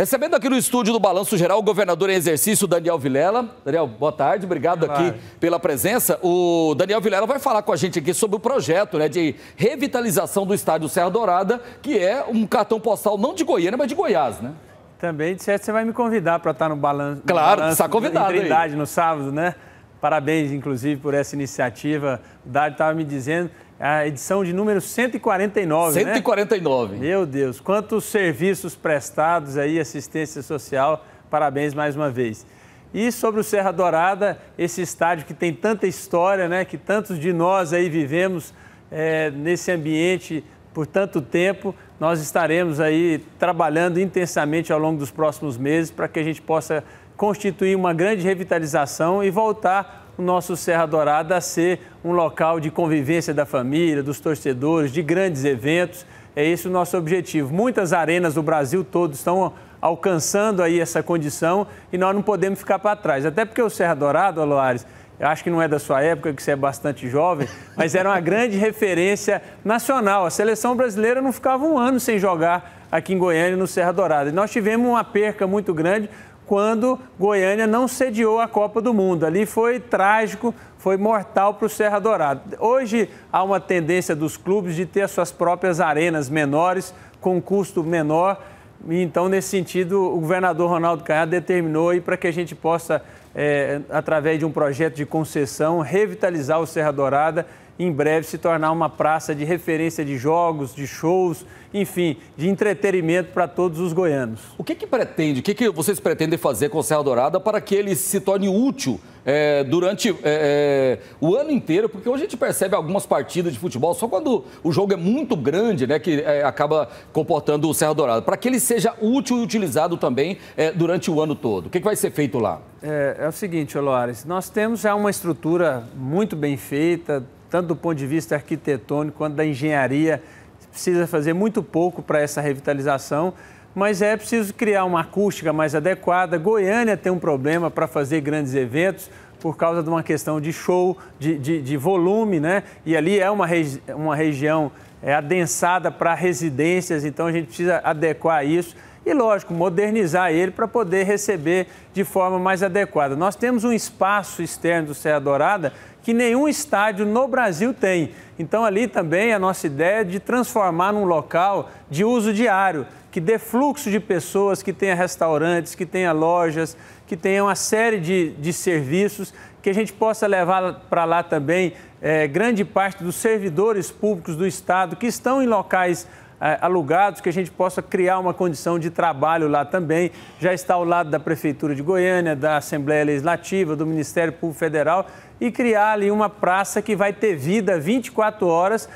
Recebendo aqui no estúdio do Balanço Geral o governador em exercício, Daniel Vilela. Daniel, boa tarde, obrigado boa tarde. aqui pela presença. O Daniel Vilela vai falar com a gente aqui sobre o projeto né, de revitalização do estádio Serra Dourada, que é um cartão postal não de Goiânia, mas de Goiás, né? Também, de certo, você vai me convidar para estar no Balanço. Claro, está convidado. Em Trindade, aí. no sábado, né? Parabéns, inclusive, por essa iniciativa. O Dário estava me dizendo, a edição de número 149, 149. Né? Meu Deus, quantos serviços prestados aí, assistência social. Parabéns mais uma vez. E sobre o Serra Dourada, esse estádio que tem tanta história, né? Que tantos de nós aí vivemos é, nesse ambiente por tanto tempo. Nós estaremos aí trabalhando intensamente ao longo dos próximos meses para que a gente possa constituir uma grande revitalização e voltar o nosso Serra Dourada a ser um local de convivência da família, dos torcedores, de grandes eventos. É esse o nosso objetivo. Muitas arenas do Brasil todo estão alcançando aí essa condição e nós não podemos ficar para trás. Até porque o Serra Dourada, Aloares, eu acho que não é da sua época, que você é bastante jovem, mas era uma grande referência nacional. A seleção brasileira não ficava um ano sem jogar aqui em Goiânia, no Serra Dourada. E nós tivemos uma perca muito grande, quando Goiânia não sediou a Copa do Mundo. Ali foi trágico, foi mortal para o Serra Dourada. Hoje há uma tendência dos clubes de ter suas próprias arenas menores, com custo menor. Então, nesse sentido, o governador Ronaldo Caiado determinou para que a gente possa é, através de um projeto de concessão, revitalizar o Serra Dourada em breve se tornar uma praça de referência de jogos, de shows, enfim, de entretenimento para todos os goianos. O que, que pretende, o que, que vocês pretendem fazer com o Serra Dourada para que ele se torne útil é, durante é, é, o ano inteiro, porque hoje a gente percebe algumas partidas de futebol só quando o jogo é muito grande, né, que é, acaba comportando o Serra Dourada, para que ele seja útil e utilizado também é, durante o ano todo. O que, que vai ser feito lá? É, é o seguinte, Olores, nós temos já uma estrutura muito bem feita, tanto do ponto de vista arquitetônico quanto da engenharia. Precisa fazer muito pouco para essa revitalização mas é preciso criar uma acústica mais adequada. Goiânia tem um problema para fazer grandes eventos por causa de uma questão de show, de, de, de volume, né? E ali é uma, regi uma região é, adensada para residências, então a gente precisa adequar isso e, lógico, modernizar ele para poder receber de forma mais adequada. Nós temos um espaço externo do Serra Dourada que nenhum estádio no Brasil tem. Então, ali também a nossa ideia é de transformar num local de uso diário que dê fluxo de pessoas, que tenha restaurantes, que tenha lojas, que tenha uma série de, de serviços, que a gente possa levar para lá também é, grande parte dos servidores públicos do Estado que estão em locais é, alugados, que a gente possa criar uma condição de trabalho lá também. Já está ao lado da Prefeitura de Goiânia, da Assembleia Legislativa, do Ministério Público Federal e criar ali uma praça que vai ter vida 24 horas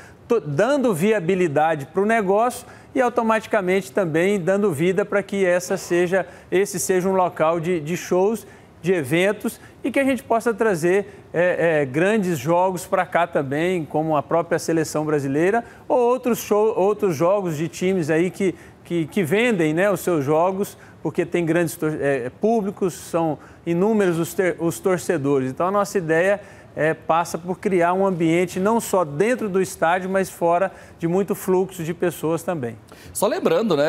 dando viabilidade para o negócio e automaticamente também dando vida para que essa seja, esse seja um local de, de shows, de eventos e que a gente possa trazer é, é, grandes jogos para cá também, como a própria seleção brasileira ou outros, show, outros jogos de times aí que, que, que vendem né, os seus jogos, porque tem grandes é, públicos, são inúmeros os, ter, os torcedores. Então a nossa ideia é é, passa por criar um ambiente não só dentro do estádio, mas fora de muito fluxo de pessoas também. Só lembrando, né,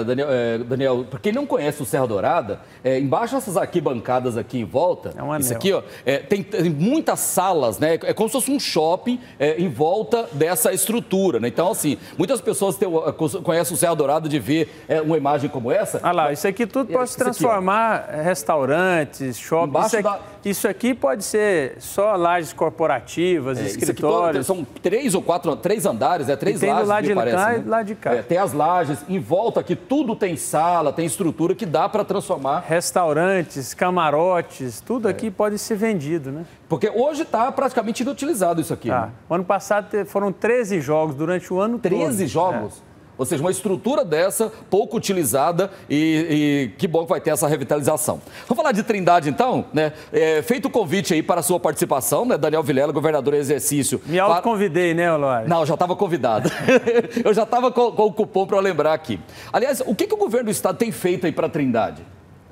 é, Daniel, é, Daniel para quem não conhece o Serra Dourada, é, embaixo dessas aqui bancadas aqui em volta, é um isso aqui, ó, é, tem, tem, muitas salas, né? É como se fosse um shopping é, em volta dessa estrutura, né? Então, assim, muitas pessoas têm, ah, conhecem o Serra Dourada de ver uma imagem como essa. Ah lá, isso aqui tudo pode se transformar aqui, restaurantes, shopping. Embaixo isso aqui, da isso aqui pode ser só lajes corporativas, é, escritórios. são três ou quatro, três andares, é três lajes. tem lajes, lado de parece. Cá, né? lado de cá. É, tem as lajes, em volta aqui tudo tem sala, tem estrutura que dá para transformar. Restaurantes, camarotes, tudo é. aqui é. pode ser vendido, né? Porque hoje está praticamente inutilizado isso aqui. Tá. Né? O ano passado foram 13 jogos durante o ano 13 todo. 13 jogos? É. Ou seja, uma estrutura dessa pouco utilizada e, e que bom que vai ter essa revitalização. Vamos falar de Trindade então, né? É, feito o convite aí para a sua participação, né? Daniel Vilela, governador em exercício. Me auto convidei né, Olório? Não, já estava convidado. eu já estava com, com, o cupom para lembrar aqui. Aliás, o que, que o governo do estado tem feito aí para Trindade?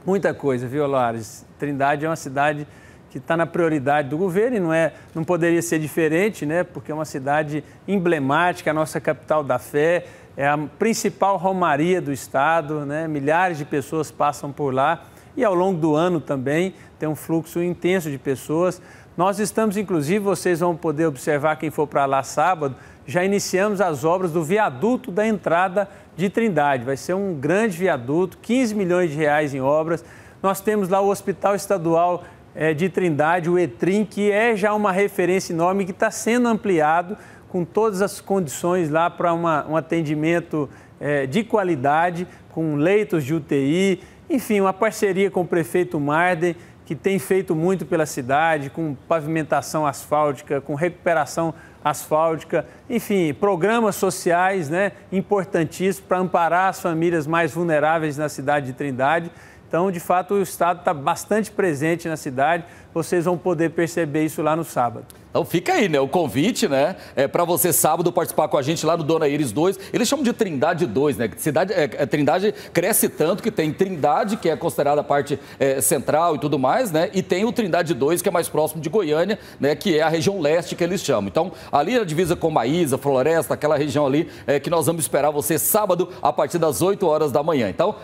Muita coisa, viu, Lares? Trindade é uma cidade que está na prioridade do governo e não, é, não poderia ser diferente, né? Porque é uma cidade emblemática, a nossa capital da fé, é a principal romaria do estado, né? milhares de pessoas passam por lá e ao longo do ano também tem um fluxo intenso de pessoas. Nós estamos, inclusive, vocês vão poder observar quem for para lá sábado, já iniciamos as obras do viaduto da entrada de Trindade. Vai ser um grande viaduto, 15 milhões de reais em obras. Nós temos lá o Hospital Estadual eh, de Trindade, o ETRIM, que é já uma referência enorme que está sendo ampliado com todas as condições lá para um atendimento é, de qualidade, com leitos de UTI, enfim, uma parceria com o prefeito Marden, que tem feito muito pela cidade, com pavimentação asfáltica, com recuperação asfáltica, enfim, programas sociais né, importantíssimos para amparar as famílias mais vulneráveis na cidade de Trindade. Então, de fato, o Estado está bastante presente na cidade. Vocês vão poder perceber isso lá no sábado. Então fica aí, né? O convite, né? É para você sábado participar com a gente lá no Dona Iris 2. Eles chamam de Trindade 2, né? Cidade, é, é, Trindade cresce tanto que tem Trindade, que é considerada a parte é, central e tudo mais, né? E tem o Trindade 2, que é mais próximo de Goiânia, né? Que é a região leste que eles chamam. Então, ali na divisa com Maísa, Floresta, aquela região ali, é, que nós vamos esperar você sábado a partir das 8 horas da manhã. Então,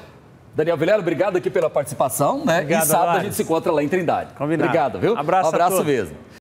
Daniel Vilela, obrigado aqui pela participação, né? Obrigado, e sábado Lares. a gente se encontra lá em Trindade. Combinado. Obrigado, viu? Abraço, um abraço mesmo.